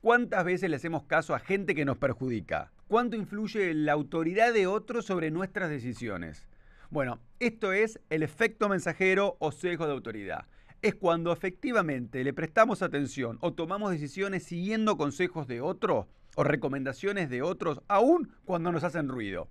¿Cuántas veces le hacemos caso a gente que nos perjudica? ¿Cuánto influye la autoridad de otros sobre nuestras decisiones? Bueno, esto es el efecto mensajero o sesgo de autoridad. Es cuando efectivamente le prestamos atención o tomamos decisiones siguiendo consejos de otros o recomendaciones de otros, aun cuando nos hacen ruido.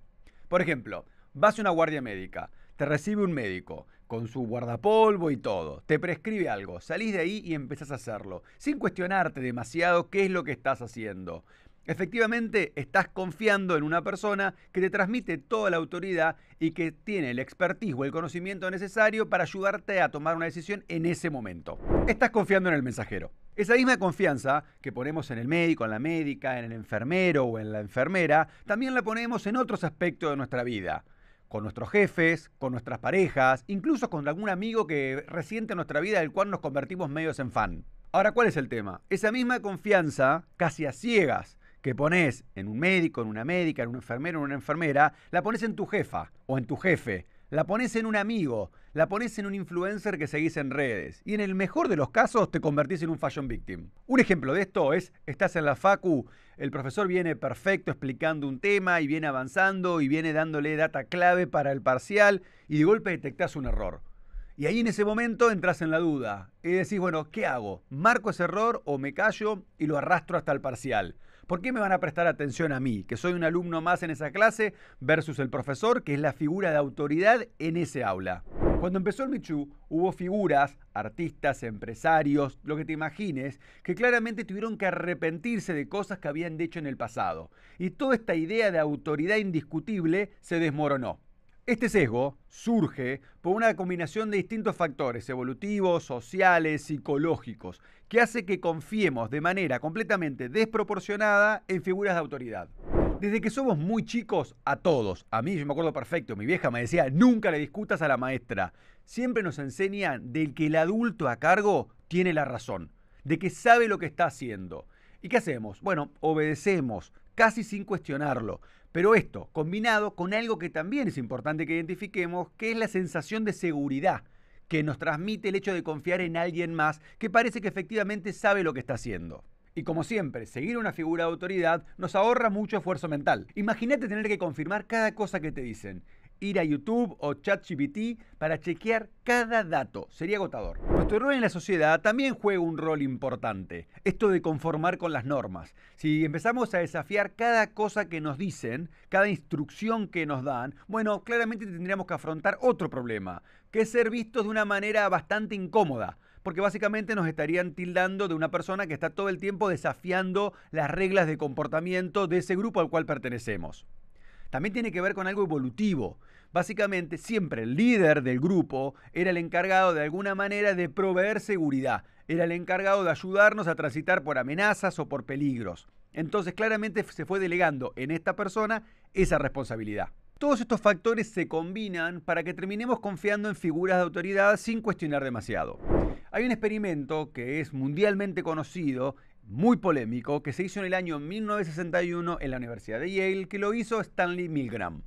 Por ejemplo, vas a una guardia médica, te recibe un médico, con su guardapolvo y todo. Te prescribe algo, salís de ahí y empezás a hacerlo, sin cuestionarte demasiado qué es lo que estás haciendo. Efectivamente, estás confiando en una persona que te transmite toda la autoridad y que tiene el expertise o el conocimiento necesario para ayudarte a tomar una decisión en ese momento. Estás confiando en el mensajero. Esa misma confianza que ponemos en el médico, en la médica, en el enfermero o en la enfermera, también la ponemos en otros aspectos de nuestra vida con nuestros jefes, con nuestras parejas, incluso con algún amigo que resiente nuestra vida del cual nos convertimos medios en fan. Ahora, ¿cuál es el tema? Esa misma confianza, casi a ciegas, que pones en un médico, en una médica, en un enfermero, en una enfermera, la pones en tu jefa o en tu jefe la pones en un amigo, la pones en un influencer que seguís en redes y en el mejor de los casos te convertís en un fashion victim. Un ejemplo de esto es, estás en la facu, el profesor viene perfecto explicando un tema y viene avanzando y viene dándole data clave para el parcial y de golpe detectás un error. Y ahí en ese momento entras en la duda y decís, bueno, ¿qué hago? ¿Marco ese error o me callo y lo arrastro hasta el parcial? ¿Por qué me van a prestar atención a mí, que soy un alumno más en esa clase, versus el profesor, que es la figura de autoridad en ese aula? Cuando empezó el Michu, hubo figuras, artistas, empresarios, lo que te imagines, que claramente tuvieron que arrepentirse de cosas que habían dicho en el pasado. Y toda esta idea de autoridad indiscutible se desmoronó. Este sesgo surge por una combinación de distintos factores evolutivos, sociales, psicológicos, que hace que confiemos de manera completamente desproporcionada en figuras de autoridad. Desde que somos muy chicos, a todos, a mí yo me acuerdo perfecto, mi vieja me decía, nunca le discutas a la maestra. Siempre nos enseñan del que el adulto a cargo tiene la razón, de que sabe lo que está haciendo. ¿Y qué hacemos? Bueno, obedecemos, casi sin cuestionarlo. Pero esto, combinado con algo que también es importante que identifiquemos, que es la sensación de seguridad que nos transmite el hecho de confiar en alguien más que parece que efectivamente sabe lo que está haciendo. Y como siempre, seguir una figura de autoridad nos ahorra mucho esfuerzo mental. Imagínate tener que confirmar cada cosa que te dicen ir a YouTube o ChatGPT para chequear cada dato. Sería agotador. Nuestro rol en la sociedad también juega un rol importante. Esto de conformar con las normas. Si empezamos a desafiar cada cosa que nos dicen, cada instrucción que nos dan, bueno, claramente tendríamos que afrontar otro problema, que es ser vistos de una manera bastante incómoda porque básicamente nos estarían tildando de una persona que está todo el tiempo desafiando las reglas de comportamiento de ese grupo al cual pertenecemos también tiene que ver con algo evolutivo. Básicamente, siempre el líder del grupo era el encargado de alguna manera de proveer seguridad, era el encargado de ayudarnos a transitar por amenazas o por peligros. Entonces, claramente se fue delegando en esta persona esa responsabilidad. Todos estos factores se combinan para que terminemos confiando en figuras de autoridad sin cuestionar demasiado. Hay un experimento que es mundialmente conocido muy polémico que se hizo en el año 1961 en la Universidad de Yale, que lo hizo Stanley Milgram.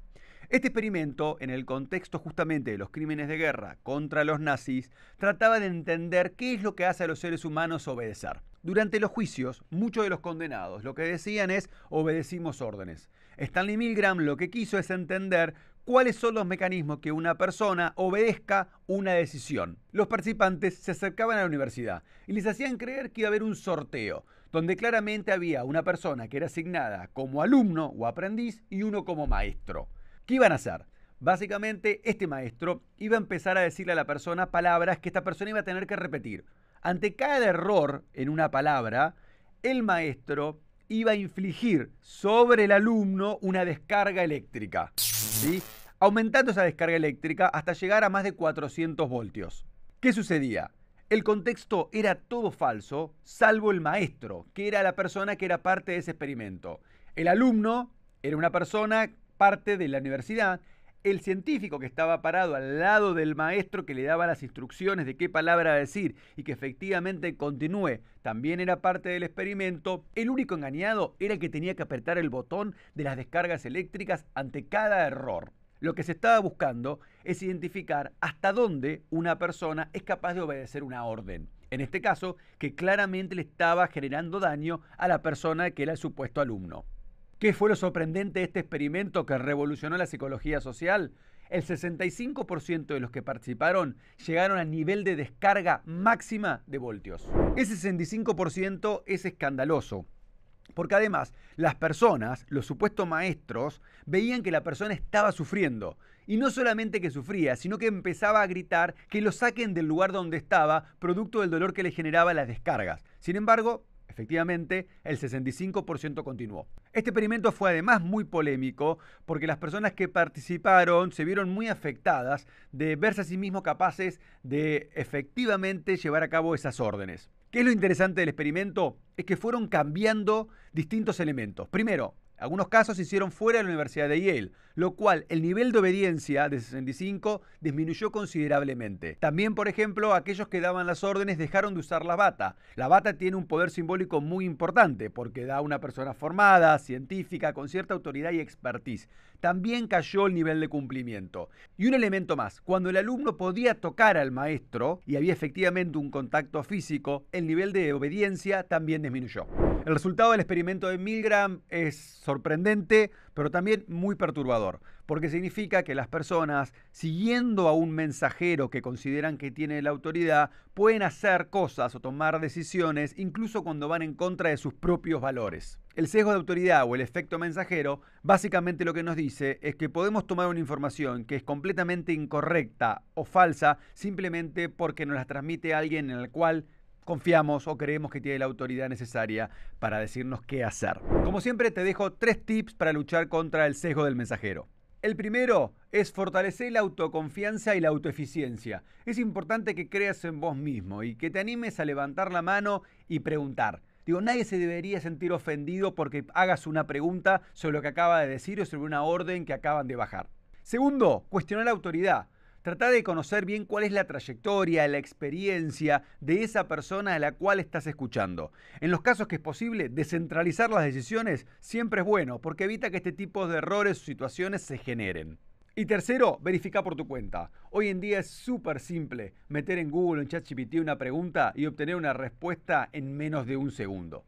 Este experimento, en el contexto justamente de los crímenes de guerra contra los nazis, trataba de entender qué es lo que hace a los seres humanos obedecer. Durante los juicios, muchos de los condenados lo que decían es obedecimos órdenes. Stanley Milgram lo que quiso es entender cuáles son los mecanismos que una persona obedezca una decisión. Los participantes se acercaban a la universidad y les hacían creer que iba a haber un sorteo, donde claramente había una persona que era asignada como alumno o aprendiz y uno como maestro. ¿Qué iban a hacer? Básicamente, este maestro iba a empezar a decirle a la persona palabras que esta persona iba a tener que repetir. Ante cada error en una palabra, el maestro iba a infligir sobre el alumno una descarga eléctrica aumentando esa descarga eléctrica hasta llegar a más de 400 voltios. ¿Qué sucedía? El contexto era todo falso, salvo el maestro, que era la persona que era parte de ese experimento. El alumno era una persona parte de la universidad el científico que estaba parado al lado del maestro que le daba las instrucciones de qué palabra decir y que efectivamente continúe también era parte del experimento, el único engañado era el que tenía que apretar el botón de las descargas eléctricas ante cada error. Lo que se estaba buscando es identificar hasta dónde una persona es capaz de obedecer una orden. En este caso, que claramente le estaba generando daño a la persona que era el supuesto alumno. ¿Qué fue lo sorprendente de este experimento que revolucionó la psicología social? El 65% de los que participaron llegaron al nivel de descarga máxima de voltios. Ese 65% es escandaloso. Porque además las personas, los supuestos maestros, veían que la persona estaba sufriendo. Y no solamente que sufría, sino que empezaba a gritar que lo saquen del lugar donde estaba, producto del dolor que le generaba las descargas. Sin embargo, Efectivamente, el 65% continuó. Este experimento fue además muy polémico porque las personas que participaron se vieron muy afectadas de verse a sí mismos capaces de efectivamente llevar a cabo esas órdenes. ¿Qué es lo interesante del experimento? Es que fueron cambiando distintos elementos. Primero, algunos casos se hicieron fuera de la Universidad de Yale, lo cual el nivel de obediencia de 65 disminuyó considerablemente. También, por ejemplo, aquellos que daban las órdenes dejaron de usar la bata. La bata tiene un poder simbólico muy importante porque da a una persona formada, científica, con cierta autoridad y expertise. También cayó el nivel de cumplimiento. Y un elemento más, cuando el alumno podía tocar al maestro y había efectivamente un contacto físico, el nivel de obediencia también disminuyó. El resultado del experimento de Milgram es sorprendente, pero también muy perturbador, porque significa que las personas, siguiendo a un mensajero que consideran que tiene la autoridad, pueden hacer cosas o tomar decisiones incluso cuando van en contra de sus propios valores. El sesgo de autoridad o el efecto mensajero básicamente lo que nos dice es que podemos tomar una información que es completamente incorrecta o falsa simplemente porque nos la transmite alguien en el cual confiamos o creemos que tiene la autoridad necesaria para decirnos qué hacer. Como siempre, te dejo tres tips para luchar contra el sesgo del mensajero. El primero es fortalecer la autoconfianza y la autoeficiencia. Es importante que creas en vos mismo y que te animes a levantar la mano y preguntar. Digo, nadie se debería sentir ofendido porque hagas una pregunta sobre lo que acaba de decir o sobre una orden que acaban de bajar. Segundo, cuestionar la autoridad. Trata de conocer bien cuál es la trayectoria, la experiencia de esa persona a la cual estás escuchando. En los casos que es posible, descentralizar las decisiones siempre es bueno porque evita que este tipo de errores o situaciones se generen. Y tercero, verifica por tu cuenta. Hoy en día es súper simple meter en Google o en ChatGPT una pregunta y obtener una respuesta en menos de un segundo.